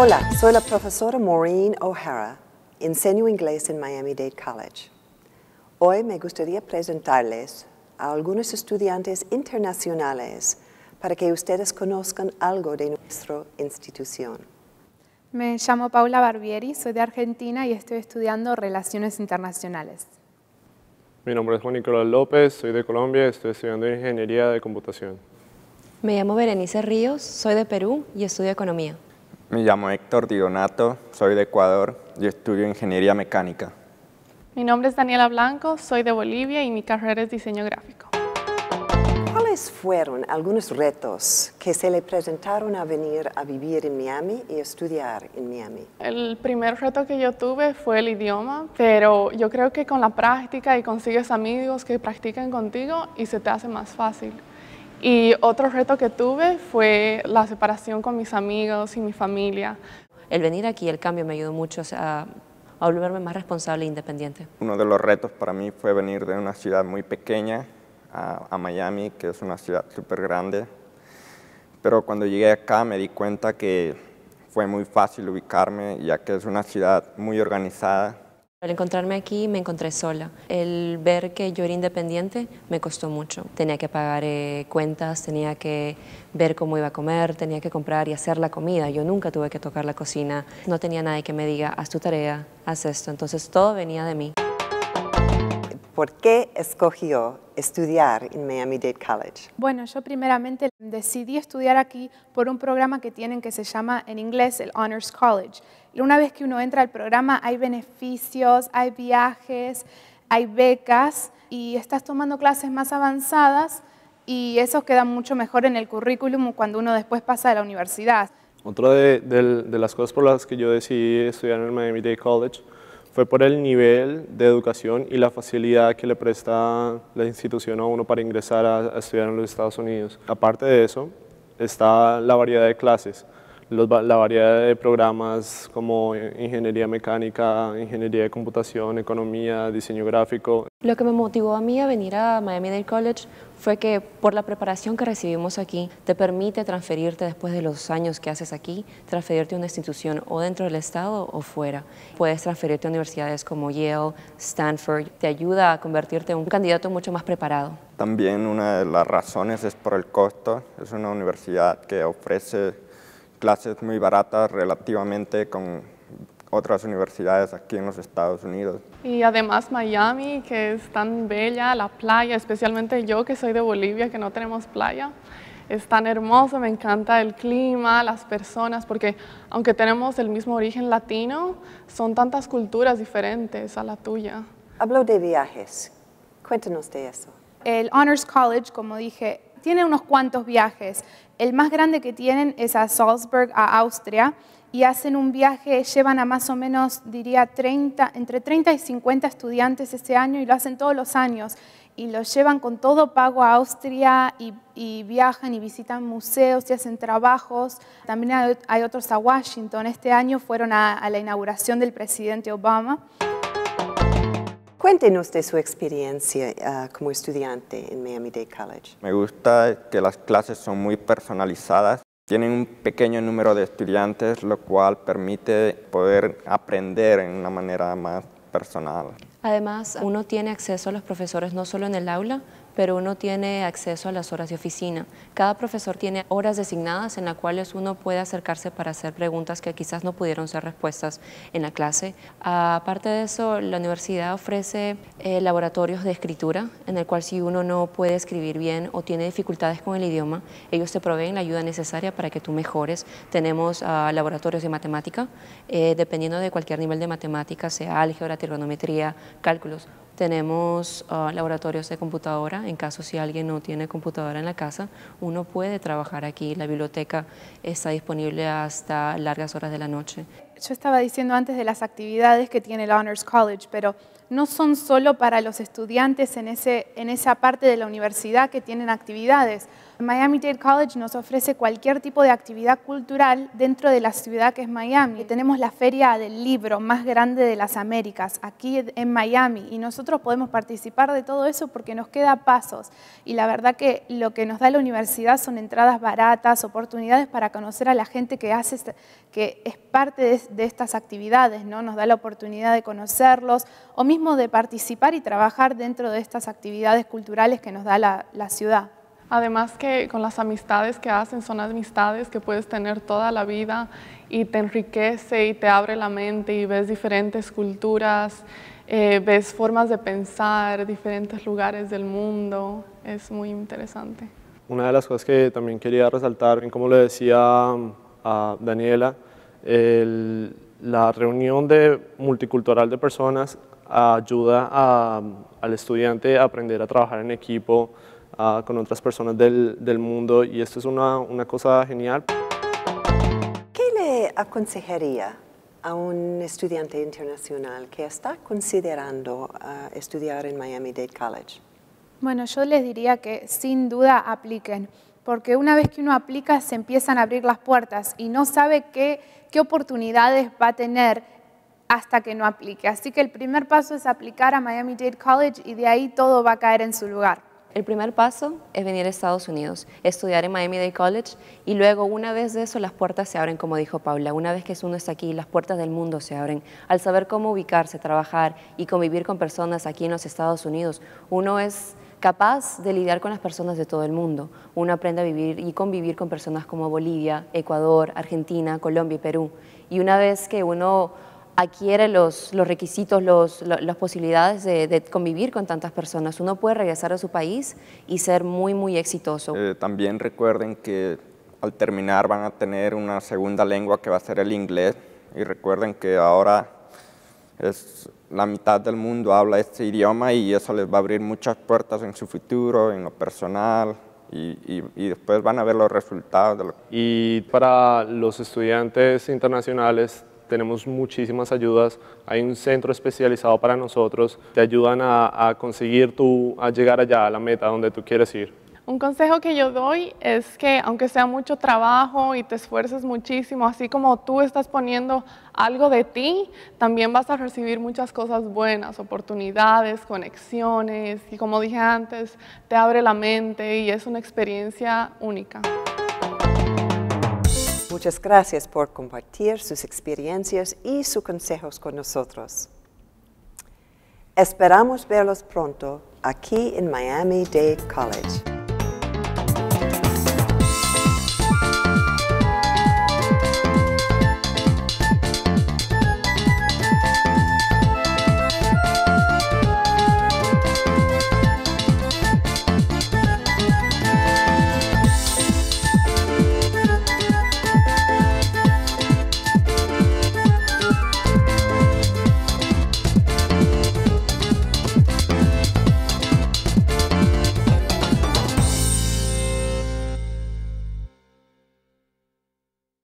Hola, soy la profesora Maureen O'Hara. Enseño inglés en Miami-Dade College. Hoy me gustaría presentarles a algunos estudiantes internacionales para que ustedes conozcan algo de nuestra institución. Me llamo Paula Barbieri, soy de Argentina y estoy estudiando Relaciones Internacionales. Mi nombre es Juan Nicolás López, soy de Colombia y estoy estudiando Ingeniería de Computación. Me llamo Berenice Ríos, soy de Perú y estudio Economía. Me llamo Héctor Dionato, soy de Ecuador y estudio Ingeniería Mecánica. Mi nombre es Daniela Blanco, soy de Bolivia y mi carrera es Diseño Gráfico. ¿Cuáles fueron algunos retos que se le presentaron a venir a vivir en Miami y estudiar en Miami? El primer reto que yo tuve fue el idioma, pero yo creo que con la práctica y consigues amigos que practiquen contigo y se te hace más fácil. Y otro reto que tuve fue la separación con mis amigos y mi familia. El venir aquí, el cambio me ayudó mucho a, volverme más responsable e independiente. Uno de los retos para mí fue venir de una ciudad muy pequeña a Miami, que es una ciudad súper grande. Pero cuando llegué acá me di cuenta que fue muy fácil ubicarme, ya que es una ciudad muy organizada, al encontrarme aquí me encontré sola. El ver que yo era independiente me costó mucho. Tenía que pagar eh, cuentas, tenía que ver cómo iba a comer, tenía que comprar y hacer la comida. Yo nunca tuve que tocar la cocina. No tenía nadie que me diga, haz tu tarea, haz esto. Entonces todo venía de mí. ¿Por qué escogió estudiar en Miami-Dade College? Bueno, yo primeramente decidí estudiar aquí por un programa que tienen que se llama en inglés el Honors College una vez que uno entra al programa hay beneficios, hay viajes, hay becas y estás tomando clases más avanzadas y eso queda mucho mejor en el currículum cuando uno después pasa a la universidad. Otra de, las cosas por las que yo decidí estudiar en el Miami Dade College fue por el nivel de educación y la facilidad que le presta la institución a uno para ingresar a estudiar en los Estados Unidos. Aparte de eso, está la variedad de clases la variedad de programas como ingeniería mecánica, ingeniería de computación, economía, diseño gráfico. Lo que me motivó a mí a venir a Miami-Dade College fue que por la preparación que recibimos aquí te permite transferirte después de los años que haces aquí, transferirte a una institución o dentro del estado o fuera. Puedes transferirte a universidades como Yale, Stanford, te ayuda a convertirte en un candidato mucho más preparado. También una de las razones es por el costo, es una universidad que ofrece clases muy baratas relativamente con otras universidades aquí en los Estados Unidos. Y además Miami, que es tan bella, la playa, especialmente yo que soy de Bolivia, que no tenemos playa, es tan hermosa, me encanta el clima, las personas, porque aunque tenemos el mismo origen latino, son tantas culturas diferentes a la tuya. Hablo de viajes, cuéntanos de eso. El Honors College, como dije, tienen unos cuantos viajes. El más grande que tienen es a Salzburg, a Austria, y hacen un viaje, llevan a más o menos, diría, 30, entre 30 y 50 estudiantes ese año y lo hacen todos los años. Y los llevan con todo pago a Austria y, viajan y visitan museos y hacen trabajos. También hay, otros a Washington. Este año fueron a, a la inauguración del presidente Obama. Cuéntenos de su experiencia ah, como estudiante en Miami-Dade College. Me gusta que las clases son muy personalizadas. Tienen un pequeño número de estudiantes, lo cual permite poder aprender en una manera más personal. Además, uno tiene acceso a los profesores no solo en el aula, pero uno tiene acceso a las horas de oficina. Cada profesor tiene horas designadas en las cuales uno puede acercarse para hacer preguntas que quizás no pudieron ser respuestas en la clase. Aparte de eso, la universidad ofrece eh, laboratorios de escritura, en el cual si uno no puede escribir bien o tiene dificultades con el idioma, ellos te proveen la ayuda necesaria para que tú mejores. Tenemos ah, laboratorios de matemática, eh, dependiendo de cualquier nivel de matemática, sea álgebra, trigonometría, cálculos tenemos ah, laboratorios de computadora, en caso si alguien no tiene computadora en la casa, uno puede trabajar aquí. La biblioteca está disponible hasta largas horas de la noche yo estaba diciendo antes de las actividades que tiene el Honors College, pero no son solo para los estudiantes en, ese, en esa parte de la universidad que tienen actividades. Miami-Dade College nos ofrece cualquier tipo de actividad cultural dentro de la ciudad que es Miami. Tenemos la feria del libro más grande de las Américas aquí en Miami y nosotros podemos participar de todo eso porque nos queda pasos. Y la verdad que lo que nos da la universidad son entradas baratas, oportunidades para conocer a la gente que, hace, este, que es parte de, de estas actividades, ¿no? nos da la oportunidad de conocerlos o mismo de participar y trabajar dentro de estas actividades culturales que nos da la, ciudad. Además que con las amistades que hacen son amistades que puedes tener toda la vida y te enriquece y te abre la mente y ves diferentes culturas, eh, ves formas de pensar, diferentes lugares del mundo, es muy interesante. Una de las cosas que también quería resaltar, como le decía mm, a Daniela, la reunión de multicultural de personas ayuda al estudiante a aprender a trabajar en equipo con otras personas del, del, mundo y esto es una, una cosa genial. ¿Qué le aconsejaría a un estudiante internacional que está considerando ah, estudiar en Miami-Dade College? Bueno, yo les diría que sin duda apliquen porque una vez que uno aplica se empiezan a abrir las puertas y no sabe qué, oportunidades va a tener hasta que no aplique. Así que el primer paso es aplicar a Miami Dade College y de ahí todo va a caer en su lugar. El primer paso es venir a Estados Unidos, estudiar en Miami Dade College y luego una vez de eso las puertas se abren, como dijo Paula, una vez que uno está aquí, las puertas del mundo se abren. Al saber cómo ubicarse, trabajar y convivir con personas aquí en los Estados Unidos, uno es capaz de lidiar con las personas de todo el mundo. Uno aprende a vivir y convivir con personas como Bolivia, Ecuador, Argentina, Colombia y Perú. Y una vez que uno adquiere los, requisitos, las posibilidades de, convivir con tantas personas, uno puede regresar a su país y ser muy, muy exitoso. Eh, también recuerden que al terminar van a tener una segunda lengua que va a ser el inglés y recuerden que ahora es la mitad del mundo habla este idioma y eso les va a abrir muchas puertas en su futuro, en lo personal, y, después van a ver los resultados. De Y para los estudiantes internacionales tenemos muchísimas ayudas, hay un centro especializado para nosotros, te ayudan a, a conseguir tú, a llegar allá, a la meta donde tú quieres ir. Un consejo que yo doy es que aunque sea mucho trabajo y te esfuerces muchísimo, así como tú estás poniendo algo de ti, también vas a recibir muchas cosas buenas, oportunidades, conexiones y como dije antes, te abre la mente y es una experiencia única. Muchas gracias por compartir sus experiencias y sus consejos con nosotros. Esperamos verlos pronto aquí en Miami Dade College.